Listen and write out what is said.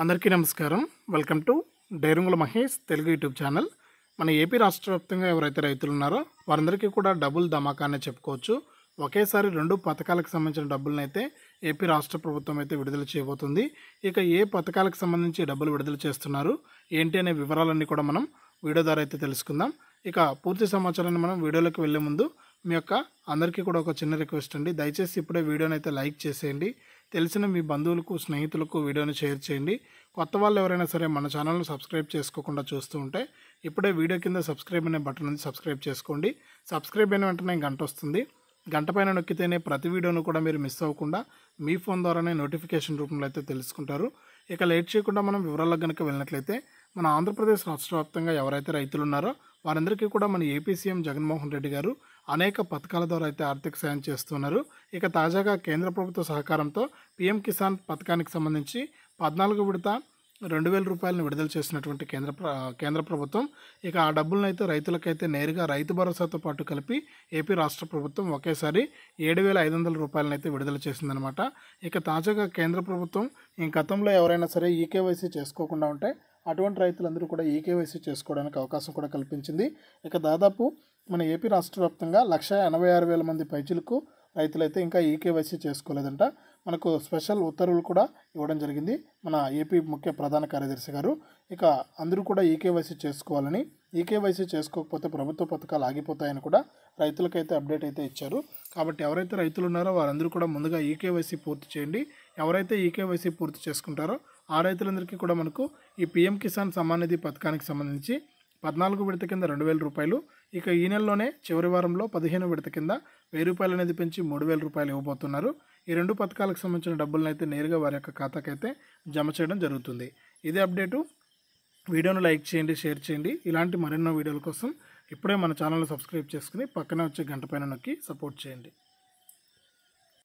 అందరికీ నమస్కారం welcome to డైరుంగుల మహేష్ తెలుగు యూట్యూబ్ ఛానల్ మన ఏపీ రాష్ట్ర వ్యాప్తంగా ఎవరైతే రైతులు ఉన్నారో వారందరికీ కూడా డబుల్ ధమాకానే చెప్పుకోవచ్చు ఒకేసారి రెండు పథకాలకు సంబంధించిన డబ్బులను అయితే ఏపీ రాష్ట్ర ప్రభుత్వం అయితే విడుదల చేయబోతుంది ఇక ఏ పథకాలకు సంబంధించి డబ్బులు విడుదల చేస్తున్నారు ఏంటి అనే వివరాలన్నీ కూడా మనం వీడియో ద్వారా అయితే తెలుసుకుందాం ఇక పూర్తి సమాచారాన్ని మనం వీడియోలోకి వెళ్లే ముందు మీ యొక్క అందరికీ కూడా ఒక చిన్న రిక్వెస్ట్ అండి దయచేసి ఇప్పుడే వీడియోని అయితే లైక్ చేసేయండి తెలిసిన మీ బంధువులకు స్నేహితులకు వీడియోని షేర్ చేయండి కొత్త వాళ్ళు ఎవరైనా సరే మన ఛానల్ను సబ్స్క్రైబ్ చేసుకోకుండా చూస్తూ ఉంటే ఇప్పుడే వీడియో కింద సబ్స్క్రైబ్ అనే బటన్ ఉంది సబ్స్క్రైబ్ చేసుకోండి సబ్స్క్రైబ్ అయిన వెంటనే గంట వస్తుంది గంట పైన నొక్కితేనే ప్రతి వీడియోను కూడా మీరు మిస్ అవ్వకుండా మీ ఫోన్ ద్వారానే నోటిఫికేషన్ రూపంలో అయితే తెలుసుకుంటారు ఇక లేట్ చేయకుండా మనం వివరాలకు కనుక వెళ్ళినట్లయితే మన ఆంధ్రప్రదేశ్ రాష్ట్ర వ్యాప్తంగా ఎవరైతే రైతులు ఉన్నారో వారందరికీ కూడా మన ఏపీ సీఎం జగన్మోహన్ రెడ్డి గారు అనేక పథకాల ద్వారా అయితే ఆర్థిక సాయం చేస్తున్నారు ఇక తాజాగా కేంద్ర ప్రభుత్వ సహకారంతో పీఎం కిసాన్ పథకానికి సంబంధించి పద్నాలుగు విడత రెండు వేల రూపాయలను విడుదల చేసినటువంటి కేంద్ర కేంద్ర ప్రభుత్వం ఇక ఆ డబ్బులను అయితే రైతులకైతే నేరుగా రైతు భరోసాతో పాటు కలిపి ఏపీ రాష్ట్ర ప్రభుత్వం ఒకేసారి ఏడు వేల ఐదు వందల రూపాయలను అయితే విడుదల చేసిందనమాట ఇక తాజాగా కేంద్ర ప్రభుత్వం ఈ గతంలో ఎవరైనా సరే ఈకేవైసీ చేసుకోకుండా ఉంటే అటువంటి రైతులందరూ కూడా ఈకేవైసీ చేసుకోవడానికి అవకాశం కూడా కల్పించింది ఇక దాదాపు మన ఏపీ రాష్ట్ర వ్యాప్తంగా లక్ష ఎనభై ఆరు వేల మంది పైచులకు రైతులైతే ఇంకా ఈకేవైసీ చేసుకోలేదంట మనకు స్పెషల్ ఉత్తర్వులు కూడా ఇవ్వడం జరిగింది మన ఏపీ ముఖ్య ప్రధాన కార్యదర్శి గారు ఇక అందరూ కూడా ఈకేవైసీ చేసుకోవాలని ఈకేవైసీ చేసుకోకపోతే ప్రభుత్వ పథకాలు ఆగిపోతాయని కూడా రైతులకైతే అప్డేట్ అయితే ఇచ్చారు కాబట్టి ఎవరైతే రైతులు ఉన్నారో వారందరూ కూడా ముందుగా ఈకేవైసీ పూర్తి చేయండి ఎవరైతే ఈకేవైసీ పూర్తి చేసుకుంటారో ఆ రైతులందరికీ కూడా మనకు ఈ పిఎం కిసాన్ సమ్మాన్ నిధి పథకానికి సంబంధించి పద్నాలుగు విడత కింద రెండు వేల రూపాయలు ఇక ఈ నెలలోనే చివరి వారంలో పదిహేను విడత కింద వెయ్యి రూపాయలు అనేది పెంచి మూడు వేల రూపాయలు ఇవ్వబోతున్నారు ఈ రెండు పథకాలకు సంబంధించిన డబ్బులను అయితే నేరుగా వారి యొక్క ఖాతాకైతే జమ చేయడం జరుగుతుంది ఇదే అప్డేటు వీడియోను లైక్ చేయండి షేర్ చేయండి ఇలాంటి మరెన్నో వీడియోల కోసం ఇప్పుడే మన ఛానల్ని సబ్స్క్రైబ్ చేసుకుని పక్కనే వచ్చే గంట పైన నొక్కి సపోర్ట్ చేయండి